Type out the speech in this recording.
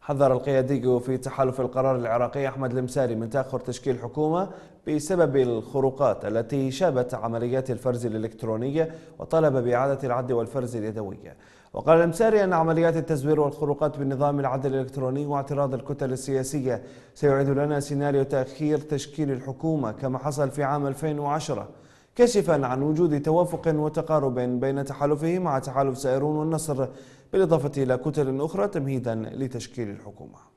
حذر القيادي في تحالف القرار العراقي أحمد المساري من تأخر تشكيل حكومة بسبب الخروقات التي شابت عمليات الفرز الإلكترونية وطلب بإعادة العد والفرز اليدوية وقال المساري أن عمليات التزوير والخروقات بالنظام العد الإلكتروني واعتراض الكتل السياسية سيعيد لنا سيناريو تأخير تشكيل الحكومة كما حصل في عام 2010 كشفا عن وجود توافق وتقارب بين تحالفه مع تحالف سائرون والنصر بالإضافة إلى كتل أخرى تمهيدا لتشكيل الحكومة